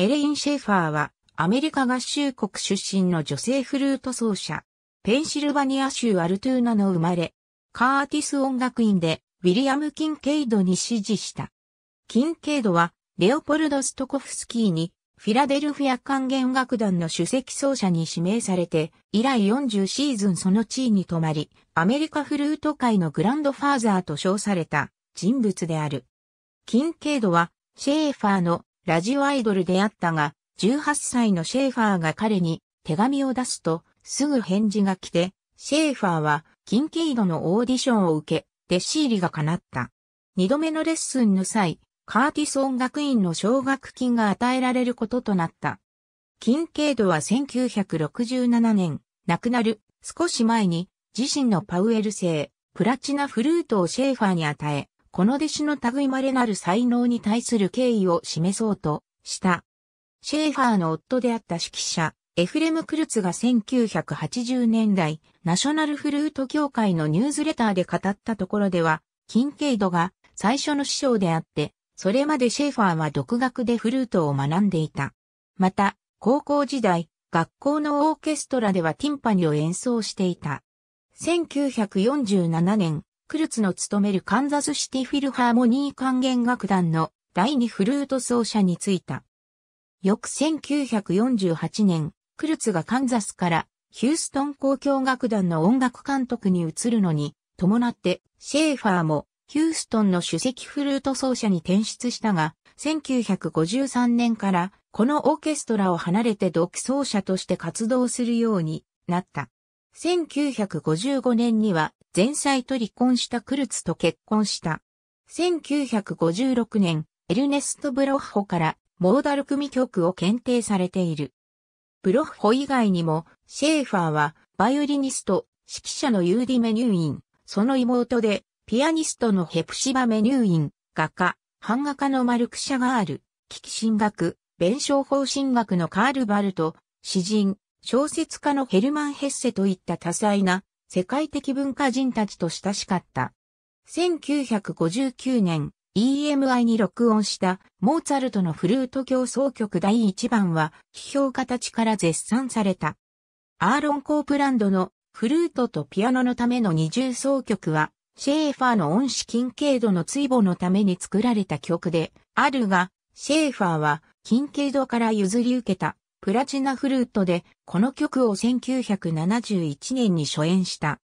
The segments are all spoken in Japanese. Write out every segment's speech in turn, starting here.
エレイン・シェーファーは、アメリカ合衆国出身の女性フルート奏者、ペンシルバニア州アルトゥーナの生まれ、カーティス音楽院で、ウィリアム・キンケイドに支持した。キンケイドは、レオポルド・ストコフスキーに、フィラデルフィア管弦楽団の首席奏者に指名されて、以来40シーズンその地位に泊まり、アメリカフルート界のグランドファーザーと称された人物である。キンケイドは、シェーファーのラジオアイドルであったが、18歳のシェーファーが彼に手紙を出すと、すぐ返事が来て、シェーファーは、キンケイドのオーディションを受け、弟子入りが叶った。二度目のレッスンの際、カーティス音楽院の奨学金が与えられることとなった。キンケイドは1967年、亡くなる少し前に自身のパウエル製プラチナフルートをシェーファーに与え、この弟子の類まれなる才能に対する敬意を示そうとした。シェーファーの夫であった指揮者、エフレム・クルツが1980年代、ナショナルフルート協会のニュースレターで語ったところでは、キンケイドが最初の師匠であって、それまでシェーファーは独学でフルートを学んでいた。また、高校時代、学校のオーケストラではティンパニを演奏していた。1947年、クルツの務めるカンザスシティフィルハーモニー管弦楽団の第二フルート奏者に就いた。翌1948年、クルツがカンザスからヒューストン交響楽団の音楽監督に移るのに、伴ってシェーファーもヒューストンの首席フルート奏者に転出したが、1953年からこのオーケストラを離れて独奏者として活動するようになった。1955年には前妻と離婚したクルツと結婚した。1956年、エルネスト・ブロッホからモーダル組曲を検定されている。ブロッホ以外にも、シェーファーはバイオリニスト、指揮者のユーディ・メニューイン、その妹で、ピアニストのヘプシバ・メニューイン、画家、版画家のマルク・シャガール、危機神学、弁証法神学のカール・バルト、詩人、小説家のヘルマン・ヘッセといった多彩な世界的文化人たちと親しかった。1959年、EMI に録音したモーツァルトのフルート競争曲第1番は批評家たちから絶賛された。アーロン・コープランドのフルートとピアノのための二重奏曲はシェーファーの恩師金ンケイドの追母のために作られた曲であるが、シェーファーは金ンケイドから譲り受けたプラチナフルートでこの曲を1971年に初演した。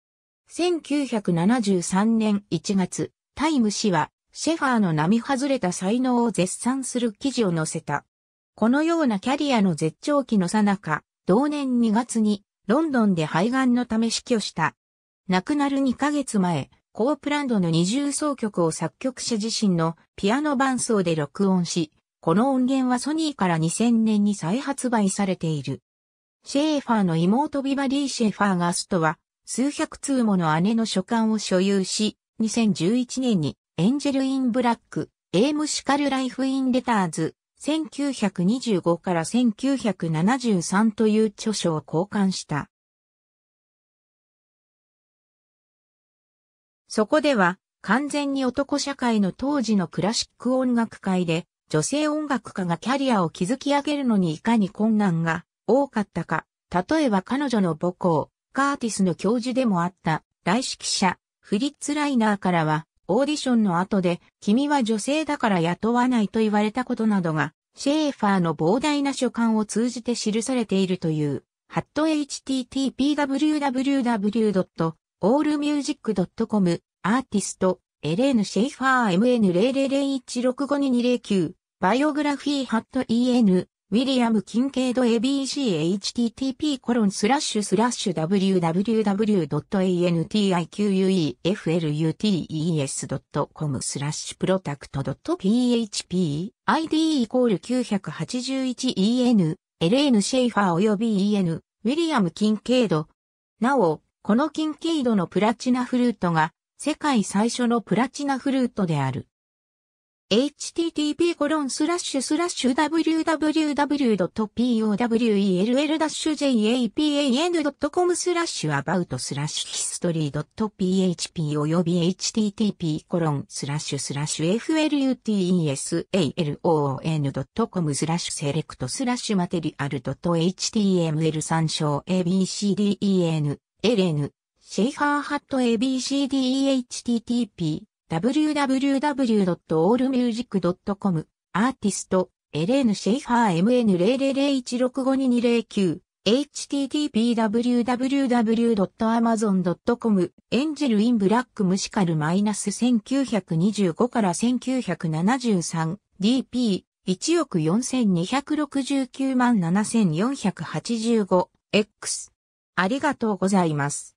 1973年1月、タイム氏はシェファーの並外れた才能を絶賛する記事を載せた。このようなキャリアの絶頂期のさなか、同年2月にロンドンで肺がんのため死去した。亡くなる2ヶ月前、コープランドの二重奏曲を作曲者自身のピアノ伴奏で録音し、この音源はソニーから2000年に再発売されている。シェーファーの妹ビバリー・シェーファーガストは、数百通もの姉の書簡を所有し、2011年にエンジェル・イン・ブラック、エイム・シカル・ライフ・イン・レターズ、1925から1973という著書を交換した。そこでは、完全に男社会の当時のクラシック音楽界で、女性音楽家がキャリアを築き上げるのにいかに困難が多かったか、例えば彼女の母校、カーティスの教授でもあった来識者、フリッツ・ライナーからは、オーディションの後で、君は女性だから雇わないと言われたことなどが、シェーファーの膨大な書簡を通じて記されているという、ハット http://www.allmusic.com アーティスト、エレーヌ・シェイファー MN000165209 バイオグラフィーハット EN、ウィリアム・キンケイド ABCHTTP コロンスラッシュスラッシュ www.antiqueflutes.com スラッシュプロタクト .php ID イコール 981EN LN シェイファー及び EN ウィリアム・キンケイドなお、このキンケイドのプラチナフルートが世界最初のプラチナフルートである。http www.powell-japan.com スラッシュ about スラッシュ history.php および http スラッシュ f l u t e s a l o n c o m スラッシュセレクトスラッシュマテリアル .html 参照 abcden ln シェイハーハット a b c d h t t p www.allmusic.com アーティスト、エレーヌ・シェイファー MN000165209 http://www.amazon.com エンジェル・イン・ブラック・ムシカル・マイナス1925から1973 DP 1億4269万7485 X ありがとうございます。